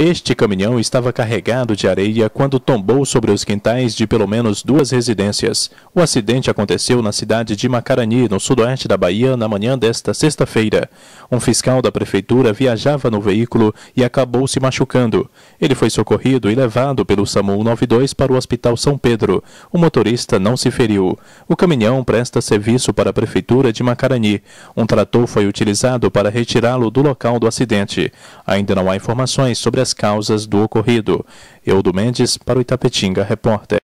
Este caminhão estava carregado de areia quando tombou sobre os quintais de pelo menos duas residências. O acidente aconteceu na cidade de Macarani, no sudoeste da Bahia, na manhã desta sexta-feira. Um fiscal da prefeitura viajava no veículo e acabou se machucando. Ele foi socorrido e levado pelo SAMU 92 para o Hospital São Pedro. O motorista não se feriu. O caminhão presta serviço para a prefeitura de Macarani. Um trator foi utilizado para retirá-lo do local do acidente. Ainda não há informações sobre a as causas do ocorrido. Eudo Mendes para o Itapetinga Repórter.